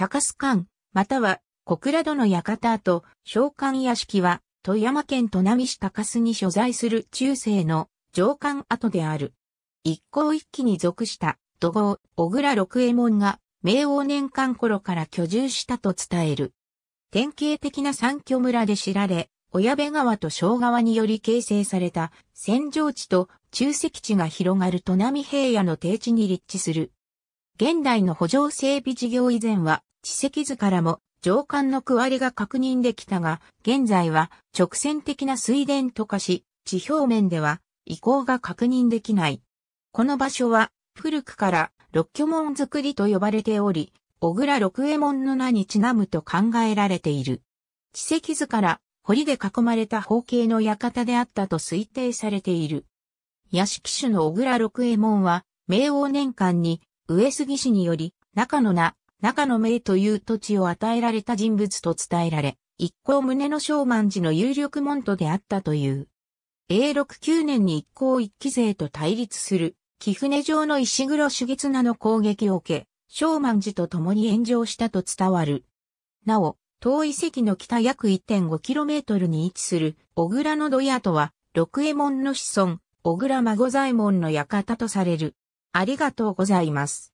高須館、または小倉戸の館跡、召喚屋敷は、富山県砺波市高須に所在する中世の上官跡である。一向一揆に属した土豪、小倉六右衛門が、明王年間頃から居住したと伝える。典型的な三居村で知られ、親部川と小川により形成された戦場地と中石地が広がる砺波平野の低地に立地する。現代の補助整備事業以前は地石図からも上管の区割りが確認できたが、現在は直線的な水田と化し、地表面では移行が確認できない。この場所は古くから六巨門作りと呼ばれており、小倉六右衛門の名にちなむと考えられている。地石図から堀で囲まれた方形の館であったと推定されている。屋敷主の小倉六右衛門は、明王年間に、上杉氏により、中の名、中の名という土地を与えられた人物と伝えられ、一行宗の正満寺の有力門徒であったという。永禄9年に一行一期勢と対立する、貴船城の石黒主月名の攻撃を受け、正満寺と共に炎上したと伝わる。なお、遠い石の北約 1.5km に位置する、小倉の土屋とは、六右衛門の子孫、小倉孫左衛門の館とされる。ありがとうございます。